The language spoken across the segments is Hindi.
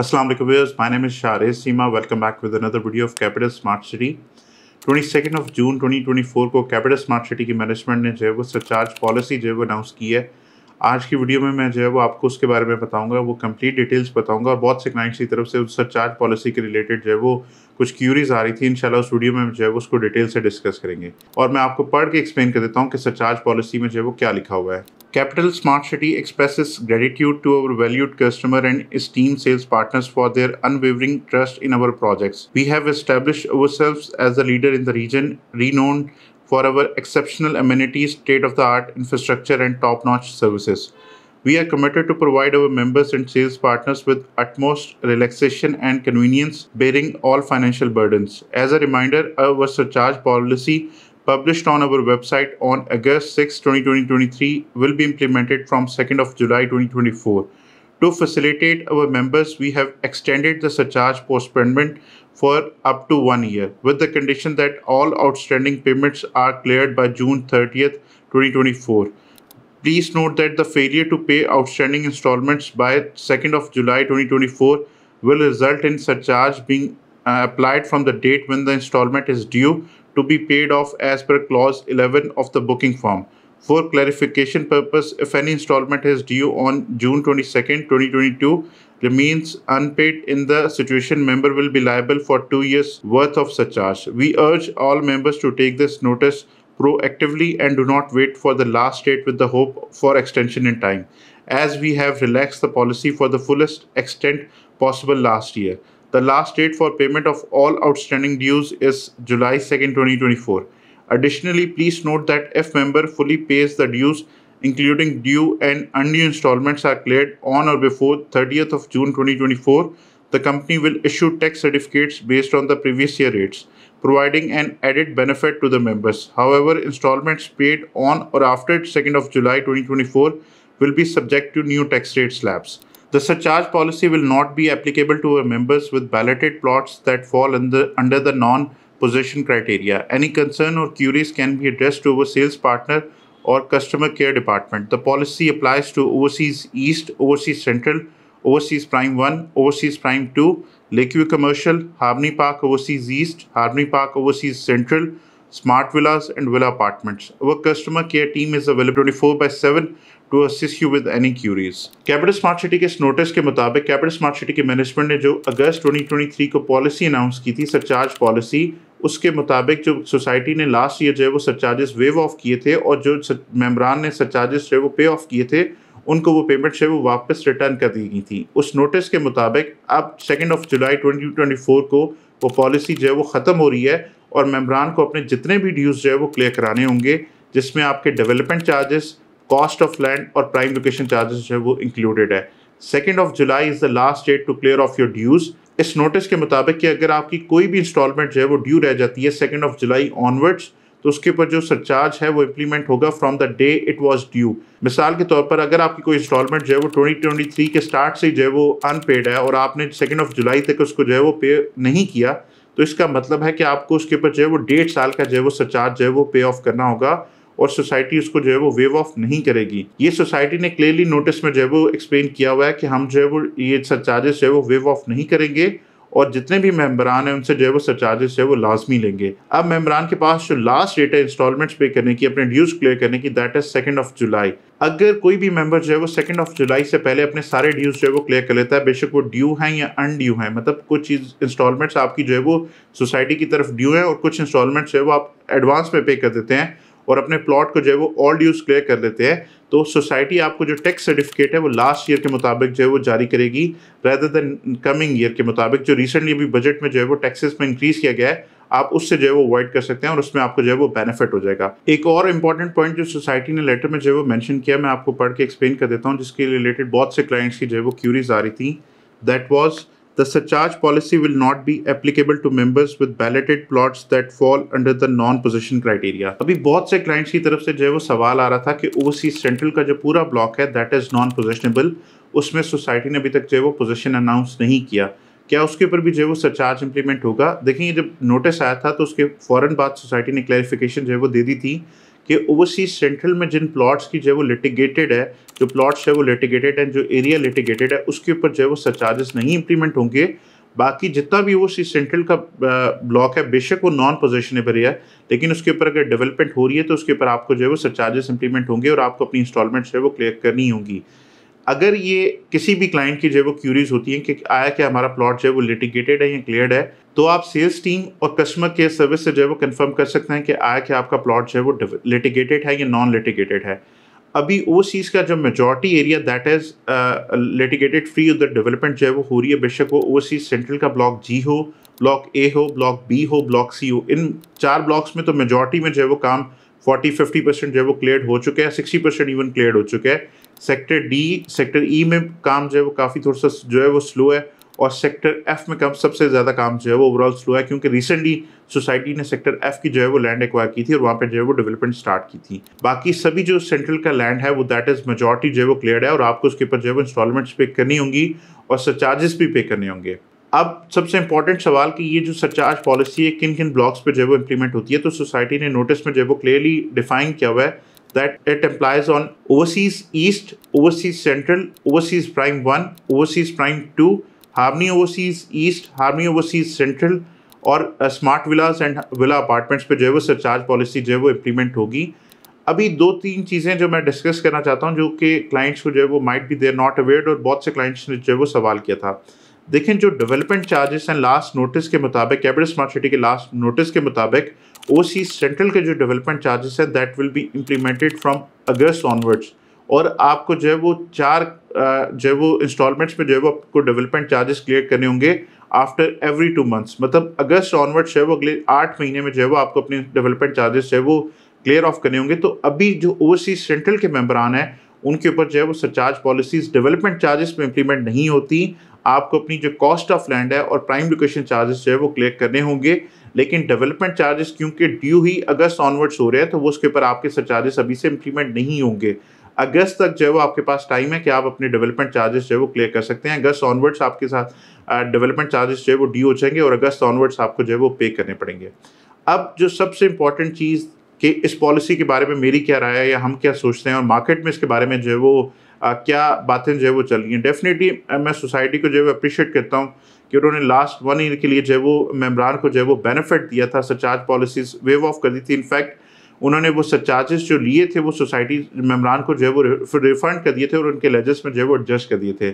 Assalamu alaikum viewers, my name is Shahrez Seema. Welcome back with another video of Capital Smart City. 22nd of June 2024 को कैपिटल स्मार्ट सिटी की मैनेजमेंट ने जो है वो सरचार्ज पॉलिसी जो है वो अनाउंस की है आज की वीडियो में मैं जो है वो आपको उसके बारे में बताऊंगा वो कंप्लीट डिटेल्स बताऊंगा और बहुत से क्लाइंट्स की तरफ से उस सरचार्ज पॉलिसी के रिलेटेड जो है वो कुछ क्यूरीज आ रही थी इंशाल्लाह उस वीडियो में जो है वो उसको डिटेल से डिस्कस करेंगे और मैं आपको पढ़ के एक्सप्लेन कर देता हूँ कि सरचार्ज पॉलिसी में जो है वो क्या लिखा हुआ है Capital Smart City expresses gratitude to our valued customer and esteemed sales partners for their unwavering trust in our projects. We have established ourselves as a leader in the region, renowned for our exceptional amenities, state of the art infrastructure, and top notch services. We are committed to provide our members and sales partners with utmost relaxation and convenience, bearing all financial burdens. As a reminder, our surcharge policy published on our website on August 6, 2023 will be implemented from 2nd of July 2024. To facilitate our members, we have extended the surcharge postponement for up to one year with the condition that all outstanding payments are cleared by June 30th, 2024. Please note that the failure to pay outstanding installments by 2nd of July 2024 will result in surcharge being uh, applied from the date when the installment is due to be paid off as per clause 11 of the booking form. For clarification purpose, if any installment is due on June 22, 2022 remains unpaid in the situation, member will be liable for two years worth of such charge. We urge all members to take this notice proactively and do not wait for the last date with the hope for extension in time, as we have relaxed the policy for the fullest extent possible last year. The last date for payment of all outstanding dues is July 2nd, 2024. Additionally, please note that if member fully pays the dues, including due and undue installments are cleared on or before 30th of June 2024, the company will issue tax certificates based on the previous year rates, providing an added benefit to the members. However, installments paid on or after 2nd of July 2024 will be subject to new tax rate slabs. The surcharge policy will not be applicable to members with balloted plots that fall the, under the non-possession criteria. Any concern or queries can be addressed to our sales partner or customer care department. The policy applies to Overseas East, Overseas Central, Overseas Prime 1, Overseas Prime 2, Lakeview Commercial, Harmony Park Overseas East, Harmony Park Overseas Central, Smart Villas and Villa Apartments. Our customer care team is available 24 by 7 to assist you with any queries capital smart city के इस नोटिस के मुताबिक कैपिटल स्मार्ट सिटी के मैनेजमेंट ने जो अगस्त 2023 को पॉलिसी अनाउंस की थी सरचार्ज पॉलिसी उसके मुताबिक जो सोसाइटी ने लास्ट ईयर जो है वो सरचार्जेस वेव ऑफ किए थे और जो मेम्बरान ने सरचार्जेस जो है वो पे ऑफ किए थे उनको वो पेमेंट जो है वो वापस रिटर्न कर दी गई थी उस नोटिस के मुताबिक अब सेकेंड ऑफ जुलाई 2024 को वो पॉलिसी जो है वो ख़त्म हो रही है और मेम्बरान को अपने जितने भी ड्यूज़ जो है वो क्लियर कराने होंगे जिसमें आपके development charges cost of land और प्राइम लोकेशन चार्जेस जो है वो इंक्लूडेड है second of July is the last date to clear of your dues इस नोटिस के मुताबिक कि अगर आपकी कोई भी इंस्टॉलमेंट जो है वो ड्यू रह जाती है सेकेंड ऑफ जुलाई ऑनवर्ड्स तो उसके ऊपर जो सरचार्ज है वो इम्प्लीमेंट होगा from the day it was due मिसाल के तौर पर अगर आपकी कोई इंस्टॉलमेंट जो है वो 2023 के स्टार्ट से जो है वो अनपेड है और आपने सेकेंड ऑफ जुलाई तक उसको जो है वो पे नहीं किया तो इसका मतलब है कि आपको उसके ऊपर जो है वो डेढ़ साल का जो है वो सरचार्ज जो है वो पे ऑफ करना होगा और सोसाइटी उसको जो है वो वेव ऑफ नहीं करेगी ये सोसाइटी ने क्लियरली नोटिस में जो है वो एक्सप्लेन किया हुआ है कि हम जो है वो ये सरचार्जेस जो है वो वेव ऑफ नहीं करेंगे और जितने भी मेम्बरान हैं उनसे जो है वो सरचार्जेस है वो लाजमी लेंगे अब मेम्बरान के पास जो लास्ट डेट है इंस्टॉलमेंट्स पे करने की अपने ड्यूज क्लियर करने की that is second of July अगर कोई भी मेंबर जो है वो सेकेंड ऑफ जुलाई से पहले अपने सारे ड्यूज जो है वो क्लियर कर लेता है बेशक वो ड्यू हैं या अन ड्यू हैं मतलब कुछ चीज़ इंस्टॉलमेंट्स आपकी जो है वो सोसाइटी की तरफ ड्यू है और कुछ इंस्टॉलमेंट्स जो है वो आप एडवांस में पे कर देते हैं और अपने प्लॉट को जो है वो ऑल ड्यूज क्लियर कर देते हैं तो सोसाइटी आपको जो टैक्स सर्टिफिकेट है वो लास्ट ईयर के मुताबिक जो है वो जारी करेगी रेदर देन कमिंग ईयर के मुताबिक जो रिसेंटली अभी बजट में जो है वो टैक्सेस में इंक्रीज किया गया है आप उससे जो है वो अवॉइड कर सकते हैं और उसमें आपको जो है वो बेनिफिट हो जाएगा एक और इंपॉर्टेंट पॉइंट जो सोसाइटी ने लेटर में जो है वो मैंशन किया मैं आपको पढ़ के एक्सप्लेन कर देता हूँ जिसके रिलेटेड बहुत से क्लाइंट्स की जो है वो क्यूरीज आ रही थी that was The surcharge policy will not be applicable to members with balloted plots that fall under the non-possession criteria. अभी बहुत से clients की तरफ से जो है वो सवाल आ रहा था कि ओवरसीज central का जो पूरा block है that is non पोजिशनेबल उसमें society ने अभी तक जो है वो पोजिशन announce नहीं किया क्या उसके ऊपर भी जो है वो सरचार्ज इंप्लीमेंट होगा देखेंगे जब नोटिस आया था तो उसके फ़ौरन बाद सोसाइटी ने क्लैरिफिकेशन जो है वो दे दी थी कि ओवरसीज सेंट्रल में जिन प्लॉट्स की जो है वो लिटिगेटेड है जो प्लॉट्स है वो लिटिगेटेड है जो एरिया लिटिगेटेड है उसके ऊपर जो है वो सरचार्जेस नहीं इंप्लीमेंट होंगे बाकी जितना भी वो सी सेंट्रल का ब्लॉक है बेशक वो नॉन पोजेशनेबल पर है लेकिन उसके ऊपर अगर डेवलपमेंट हो रही है तो उसके ऊपर आपको जो है वो सरचार्जेस इंप्लीमेंट होंगे और आपको अपनी इंस्टॉलमेंट्स है वो क्लियर करनी होंगी अगर ये किसी भी क्लाइंट की जो है वो क्यूरीज होती है कि आया क्या हमारा प्लॉट जो है वो लिटिगेटेड है या क्लियर है तो आप सेल्स टीम और कस्टमर केयर सर्विस से जो है वो कंफर्म कर सकते हैं कि आया क्या आपका प्लॉट जो है वो लिटिगेटेड है या नॉन लिटिगेटेड है अभी वो चीज़ का जो majority area that is litigated free उधर डेवलपमेंट जो है वो हो रही है बेशक वो चीज सेंट्रल का ब्लॉक जी हो ब्लॉक ए हो ब्लॉक बी हो ब्लॉक सी हो इन चार ब्लॉक्स में तो मेजॉरिटी में जो है वो काम 40-50 परसेंट जो है वो क्लियर हो चुका है 60 परसेंट इवन क्लियर हो चुका है सेक्टर डी सेक्टर ई में काम जो है वो काफ़ी थोड़ा सा जो है वो स्लो है और सेक्टर एफ में कम सबसे ज़्यादा काम जो है वो ओवरऑल स्लो है क्योंकि रिसेंटली सोसाइटी ने सेक्टर एफ की जो है वो लैंड एक्वायर की थी और वहाँ पर जो है वो डेवलपमेंट स्टार्ट की थी बाकी सभी जो सेंट्रल का लैंड है वो दैट इज़ मेजोरिटी जो है वो क्लियर है और आपको उसके ऊपर जो है वो इंस्टॉलमेंट्स पे करनी होंगी और सरचार्जेस भी पे करने होंगे अब सबसे इंपॉर्टेंट सवाल कि ये जो सरचार्ज पॉलिसी है किन किन ब्लॉक्स पर जो है वो इम्प्लीमेंट होती है तो सोसाइटी ने नोटिस में जो है वो क्लियरली डिफाइन किया हुआ है that it implies on overseas East, overseas Central, overseas Prime 1, overseas Prime 2, Harmony overseas East, Harmony overseas Central और smart villas and villa apartments पे जो है वो सरचार्ज पॉलिसी जो है वो इम्प्लीमेंट होगी अभी दो तीन चीज़ें जो मैं डिस्कस करना चाहता हूँ जो कि क्लाइंट्स को जो है वो might be there not aware और बहुत से क्लाइंट्स ने जो है वो सवाल किया था देखें जो डेवलपमेंट चार्जेस हैं लास्ट नोटिस के मुताबिक कैपिटल स्मार्ट सिटी के लास्ट नोटिस के मुताबिक ओ सेंट्रल के जो डेवलपमेंट चार्जेस है that will be implemented from August onwards और आपको जो है वो चार जो है वो इंस्टॉलमेंट्स में जो है वो आपको डेवलपमेंट चार्जेस क्लियर करने होंगे आफ्टर एवरी टू मंथ्स मतलब अगस्त ऑनवर्ड्स है वो अगले आठ महीने में जो है वो आपको अपने डेवलपमेंट चार्जेस है वो क्लियर ऑफ करने होंगे तो अभी जो सी सेंट्रल के मेम्बरान हैं उनके ऊपर जो है वो सरचार्ज पॉलिसीज डेवलपमेंट चार्जेस में इम्प्लीमेंट नहीं होती आपको अपनी जो कॉस्ट ऑफ लैंड है और प्राइम लोकेशन चार्जेस जो है वो क्लियर करने होंगे लेकिन डेवलपमेंट चार्जेस क्योंकि ड्यू ही अगस्त ऑनवर्ड्स हो रहे हैं तो वो उसके ऊपर आपके सर चार्जेस अभी से इम्प्लीमेंट नहीं होंगे अगस्त तक जो है वो आपके पास टाइम है कि आप अपने डेवलपमेंट चार्जेस जो है वो क्लियर कर सकते हैं अगस्त ऑनवर्ड्स आपके साथ डेवलपमेंट चार्जेस जो है वो ड्यू हो जाएंगे और अगस्त ऑनवर्ड्स आपको जो है वो पे करने पड़ेंगे अब जो सबसे इम्पॉर्टेंट चीज़ कि इस पॉलिसी के बारे में मेरी क्या राय है या हम क्या सोचते हैं और मार्केट में इसके बारे में जो है वो क्या बातें जो है वो चल रही हैं डेफिनेटली मैं सोसाइटी को जो है अप्रिशिएट करता हूँ कि उन्होंने लास्ट वन ईयर के लिए जो है वो मेम्बरान को जो है वो बेनिफिट दिया था सरचार्ज पॉलिसीज वेव ऑफ कर दी थी इनफैक्ट उन्होंने वो सरचार्जेस जो लिए थे वो सोसाइटी मेम्बरान को जो है वो रिफंड कर दिए थे और उनके लेजेस में जो है वो एडजस्ट कर दिए थे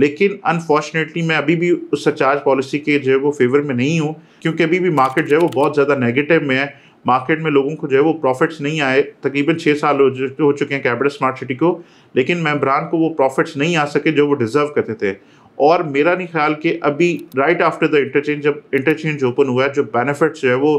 लेकिन अनफॉर्चुनेटली मैं अभी भी उस सरचार्ज पॉलिसी के जो है वो फेवर में नहीं हूँ क्योंकि अभी भी मार्केट जो है वो बहुत ज़्यादा नेगेटिव में है मार्केट में लोगों को जो है वो प्रॉफिट्स नहीं आए तकरीबन छः साल हो हो चुके हैं कैपिटल स्मार्ट सिटी को लेकिन मेम्ब्रान को वो प्रॉफिट्स नहीं आ सके जो वो डिज़र्व करते थे और मेरा नहीं ख्याल कि अभी राइट आफ्टर द इंटरचेंज जब इंटरचेंज ओपन हुआ है जो बेनिफिट्स जो है वो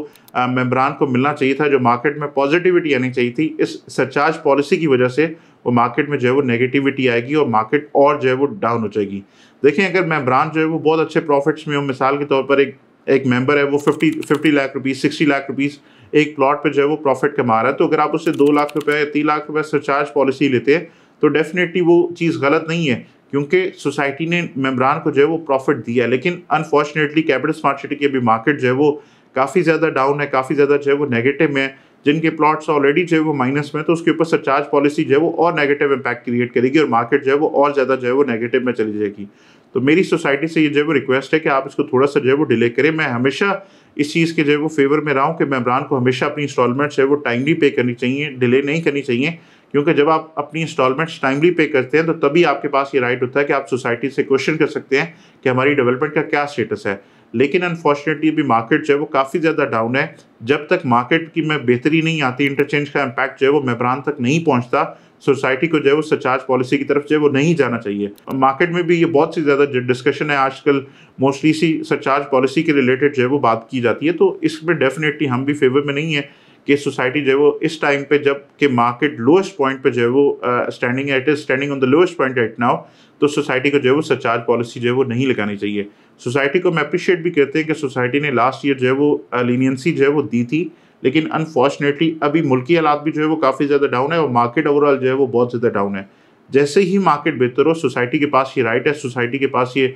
मेम्ब्रान को मिलना चाहिए था जो मार्केट में पॉजिटिविटी आनी चाहिए थी इस सरचार्ज पॉलिसी की वजह से वो मार्केट में जो है वो नेगेटिविटी आएगी और मार्केट और जो है वो डाउन हो जाएगी देखें अगर मेम्ब्रान जो है वो बहुत अच्छे प्रॉफिट्स में हो मिसाल के तौर पर एक एक मेंबर है वो fifty fifty lakh rupees sixty lakh rupees एक प्लॉट पे जो है वो प्रॉफिट कमा रहा है तो अगर आप उससे दो लाख रुपए तीन लाख रुपए सरचार्ज पॉलिसी लेते हैं तो डेफिनेटली वो चीज़ गलत नहीं है क्योंकि सोसाइटी ने मेम्बरान को जो है वो प्रॉफिट दिया है लेकिन अनफॉर्चुनेटली कैपिटल स्मार्ट सिटी की अभी मार्केट जो है वो काफ़ी ज़्यादा डाउन है काफ़ी ज़्यादा जो है वो नेगेटिव है जिनके प्लॉट्स ऑलरेडी जो है वो माइनस में तो उसके ऊपर सरचार्ज पॉलिसी जो है वो और नेगेटिव इम्पैक्ट क्रिएट करेगी और मार्केट जो है वो और ज़्यादा जो है वो नेगेटिव में चली जाएगी तो मेरी सोसाइटी से ये जो है वो रिक्वेस्ट है कि आप इसको थोड़ा सा जो है वो डिले करें मैं हमेशा इस चीज़ के जो है वो फेवर में रहा हूँ कि मेम्बरान को हमेशा अपनी इंस्टॉलमेंट्स है वो टाइमली पे करनी चाहिए डिले नहीं करनी चाहिए क्योंकि जब आप अपनी इंस्टॉलमेंट्स टाइमली पे करते हैं तो तभी आपके पास ये राइट होता है कि आप सोसाइटी से क्वेश्चन कर सकते हैं कि हमारी डेवलपमेंट का क्या स्टेटस है लेकिन अनफॉर्चुनेटली अभी मार्केट जो है वो काफ़ी ज़्यादा डाउन है जब तक मार्केट की में बेहतरी नहीं आती इंटरचेंज का इम्पैक्ट जो है वो मेम्बरान तक नहीं पहुँचता सोसाइटी को जो है वो सचार्ज पॉलिसी की तरफ जो है वो नहीं जाना चाहिए मार्केट में भी ये बहुत सी ज़्यादा डिस्कशन है आजकल मोस्टली इसी सचार्ज पॉलिसी के रिलेटेड जो है वो बात की जाती है तो इसमें डेफिनेटली हम भी फेवर में नहीं है कि सोसाइटी जो है वो इस टाइम पे जब कि मार्केट लोएस्ट पॉइंट पे जो है वो standing at is standing on the lowest point at now तो सोसाइटी को जो है वो सचार्ज पॉलिसी जो है वो नहीं लगानी चाहिए सोसाइटी को हम अप्रिशिएट भी करते हैं कि सोसाइटी ने लास्ट ईयर जो है वो लीनियंसी जो है वो दी थी लेकिन अनफॉर्चुनेटली अभी मुल्की हालात भी जो है वो काफ़ी ज़्यादा डाउन है और मार्केट ओवरऑल जो है वो बहुत ज़्यादा डाउन है जैसे ही मार्केट बेहतर हो सोसाइटी के पास ये राइट है सोसाइटी के पास ये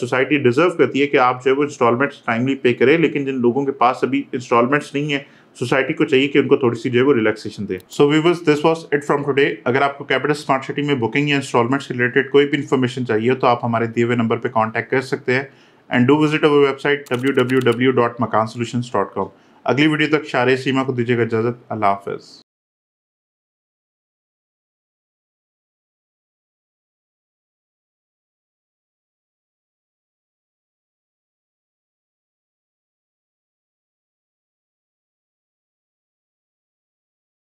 सोसाइटी डिज़र्व करती है कि आप जो है वो इंस्टॉलमेंट्स टाइमली पे करें लेकिन जिन लोगों के पास अभी इंस्टॉलमेंट्स नहीं है सोसाइटी को चाहिए कि उनको थोड़ी सी जो है वो रिलैक्सेशन दे so waivers this was it from today अगर आपको कैपिटल स्मार्ट सिटी में बुकिंग या इंस्टॉलमेंट्स रिलेटेड कोई भी इन्फॉर्मेशन चाहिए तो आप हमारे दिए हुए नंबर पर कॉन्टैक्ट कर सकते हैं and do visit our website W W W dot Makaan solution dot com अगली वीडियो तक शारे सीमा को दीजिएगा इजाज़त अल्लाह हाफिज़